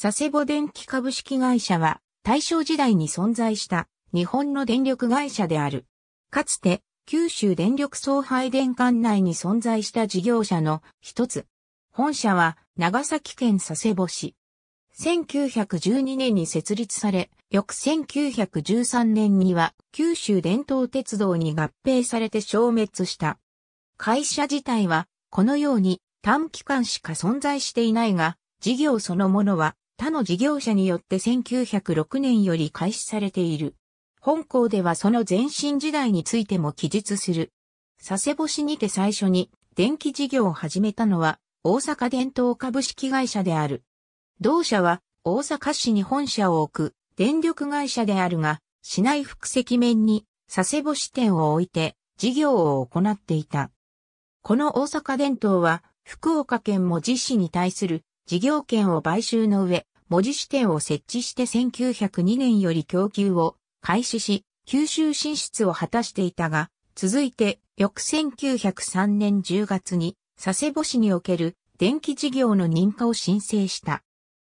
佐世保電気株式会社は大正時代に存在した日本の電力会社である。かつて九州電力送配電管内に存在した事業者の一つ。本社は長崎県佐世保市。1912年に設立され、翌1913年には九州伝統鉄道に合併されて消滅した。会社自体はこのように短期間しか存在していないが、事業そのものは他の事業者によって1906年より開始されている。本校ではその前身時代についても記述する。佐世保市にて最初に電気事業を始めたのは大阪伝統株式会社である。同社は大阪市に本社を置く電力会社であるが、市内複席面に佐世保支店を置いて事業を行っていた。この大阪伝統は福岡県も実施に対する事業権を買収の上、文字支店を設置して1902年より供給を開始し、九州進出を果たしていたが、続いて、翌1903年10月に、佐世保市における電気事業の認可を申請した。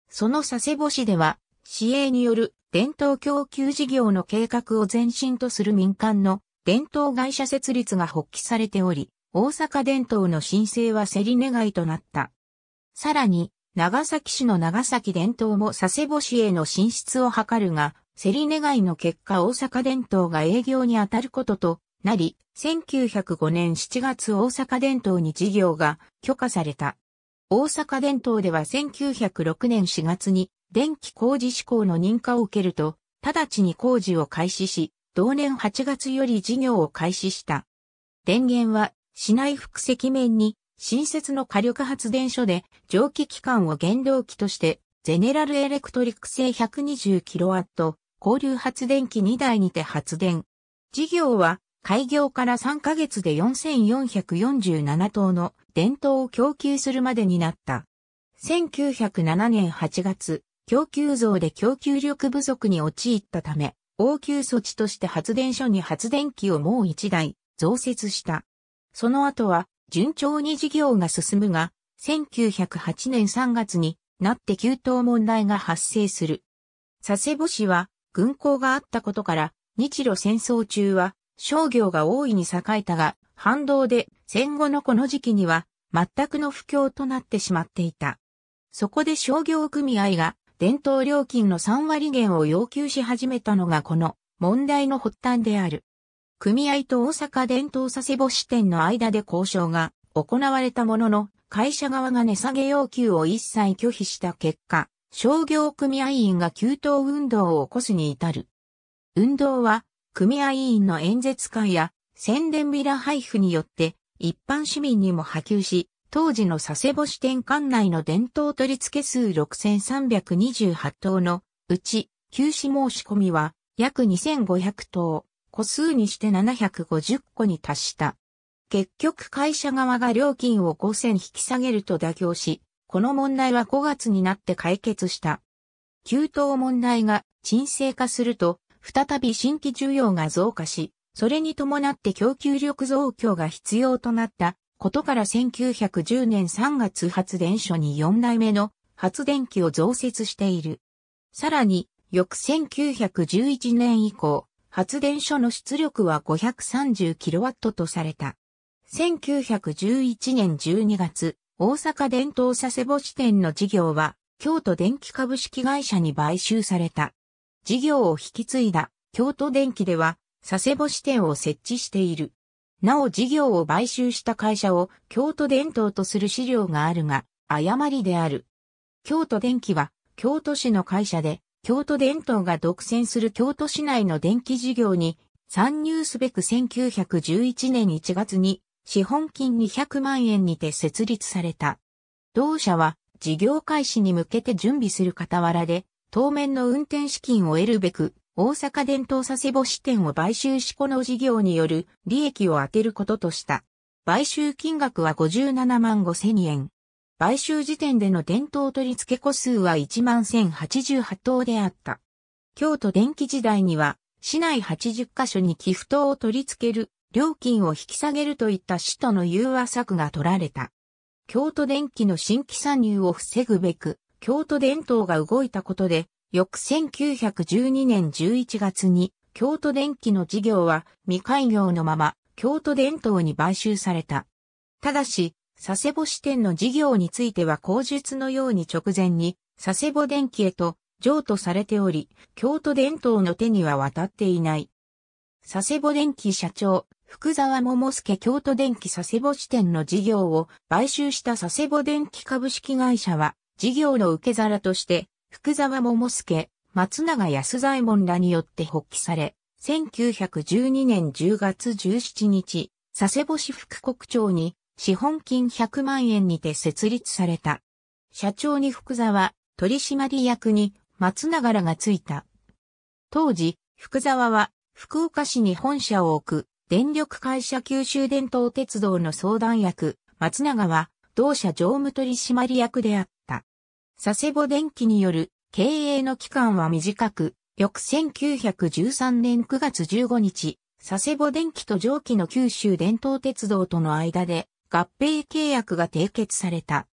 その佐世保市では、市営による伝統供給事業の計画を前進とする民間の伝統会社設立が発起されており、大阪伝統の申請は競り願いとなった。さらに、長崎市の長崎伝統も佐世保市への進出を図るが、競り願いの結果大阪伝統が営業に当たることとなり、1905年7月大阪伝統に事業が許可された。大阪伝統では1906年4月に電気工事施行の認可を受けると、直ちに工事を開始し、同年8月より事業を開始した。電源は市内複石面に新設の火力発電所で蒸気機関を原動機として、ゼネラルエレクトリック製 120kW 交流発電機2台にて発電。事業は開業から3ヶ月で4447棟の電灯を供給するまでになった。1907年8月、供給増で供給力不足に陥ったため、応急措置として発電所に発電機をもう1台増設した。その後は順調に事業が進むが、1908年3月になって給湯問題が発生する。佐世保市は軍港があったことから、日露戦争中は商業が大いに栄えたが、反動で戦後のこの時期には全くの不況となってしまっていた。そこで商業組合が伝統料金の3割減を要求し始めたのがこの問題の発端である。組合と大阪伝統佐世保支店の間で交渉が行われたものの、会社側が値下げ要求を一切拒否した結果、商業組合員が急騰運動を起こすに至る。運動は、組合員の演説会や宣伝ビラ配布によって一般市民にも波及し、当時の佐世保支店管内の伝統取付数6328棟のうち、休止申し込みは約2500棟。個数にして750個に達した。結局会社側が料金を5000引き下げると妥協し、この問題は5月になって解決した。給湯問題が沈静化すると、再び新規需要が増加し、それに伴って供給力増強が必要となったことから1910年3月発電所に4代目の発電機を増設している。さらに、翌1911年以降、発電所の出力は 530kW とされた。1911年12月、大阪伝統佐世保支店の事業は、京都電気株式会社に買収された。事業を引き継いだ、京都電気では、佐世保支店を設置している。なお事業を買収した会社を京都電灯とする資料があるが、誤りである。京都電気は、京都市の会社で、京都電灯が独占する京都市内の電気事業に参入すべく1911年1月に資本金200万円にて設立された。同社は事業開始に向けて準備する傍らで当面の運転資金を得るべく大阪電灯佐世保支店を買収しこの事業による利益を当てることとした。買収金額は57万5千円。買収時点での伝統取付個数は11,088棟であった。京都電気時代には、市内80カ所に寄付棟を取り付ける、料金を引き下げるといった市との融和策が取られた。京都電気の新規参入を防ぐべく、京都電灯が動いたことで、翌1912年11月に、京都電気の事業は未開業のまま、京都電灯に買収された。ただし、佐世保支店の事業については口述のように直前に佐世保電機へと譲渡されており、京都伝統の手には渡っていない。佐世保電機社長、福沢桃介京都電機佐世保支店の事業を買収した佐世保電機株式会社は、事業の受け皿として、福沢桃介、松永安左衛門らによって発起され、1912年10月17日、佐世保市副国長に資本金100万円にて設立された。社長に福沢、取締役に松永らがついた。当時、福沢は福岡市に本社を置く電力会社九州電灯鉄道の相談役、松永は同社常務取締役であった。佐世保電機による経営の期間は短く、翌1913年9月15日、佐世保電機と上記の九州電灯鉄道との間で合併契約が締結された。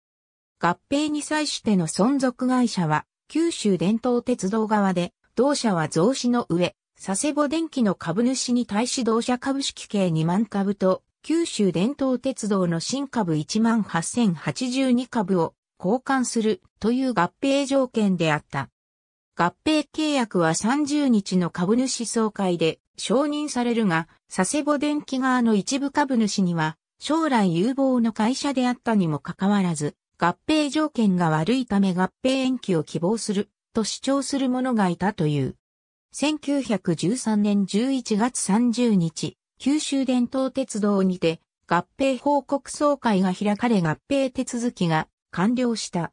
合併に際しての存続会社は、九州伝統鉄道側で、同社は増資の上、佐世保電機の株主に対し同社株式計2万株と、九州伝統鉄道の新株1万8082株を交換するという合併条件であった。合併契約は30日の株主総会で承認されるが、佐世保電機側の一部株主には将来有望の会社であったにもかかわらず、合併条件が悪いため合併延期を希望すると主張する者がいたという。1913年11月30日、九州伝統鉄道にて合併報告総会が開かれ合併手続きが完了した。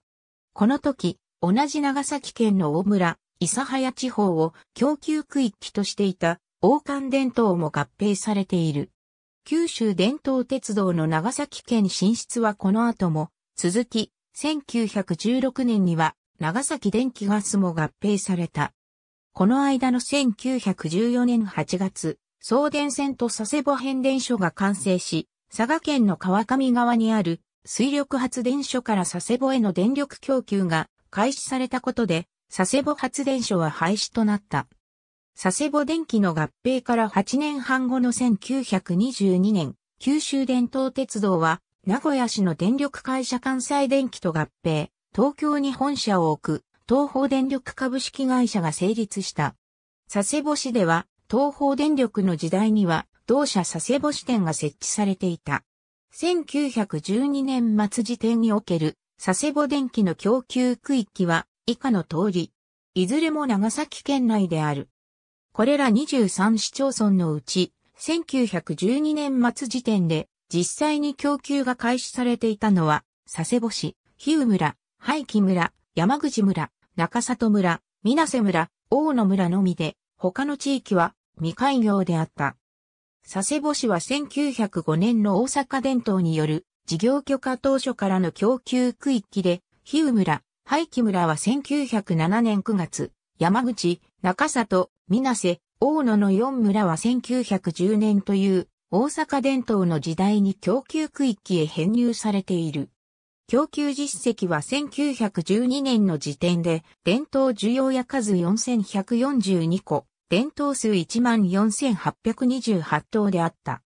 この時、同じ長崎県の大村、諫早地方を供給区域としていた王冠伝統も合併されている。九州伝統鉄道の長崎県進出はこの後も続き、1916年には長崎電気ガスも合併された。この間の1914年8月、送電線と佐世保変電所が完成し、佐賀県の川上側にある水力発電所から佐世保への電力供給が開始されたことで、佐世保発電所は廃止となった。佐世保電機の合併から8年半後の1922年、九州電灯鉄道は、名古屋市の電力会社関西電機と合併、東京に本社を置く、東方電力株式会社が成立した。佐世保市では、東方電力の時代には、同社佐世保支店が設置されていた。1912年末時点における、佐世保電機の供給区域は、以下の通り、いずれも長崎県内である。これら23市町村のうち、1912年末時点で実際に供給が開始されていたのは、佐世保市、日浦村、廃棄村、山口村、中里村、水瀬村、大野村のみで、他の地域は未開業であった。佐世保市は1905年の大阪伝統による事業許可当初からの供給区域で、日浦村、廃棄村は1907年9月、山口、中里、水瀬、大野の4村は1910年という大阪伝統の時代に供給区域へ編入されている。供給実績は1912年の時点で、伝統需要や数4142個、伝統数14828頭であった。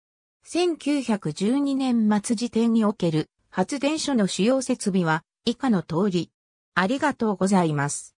1912年末時点における発電所の主要設備は以下の通り。ありがとうございます。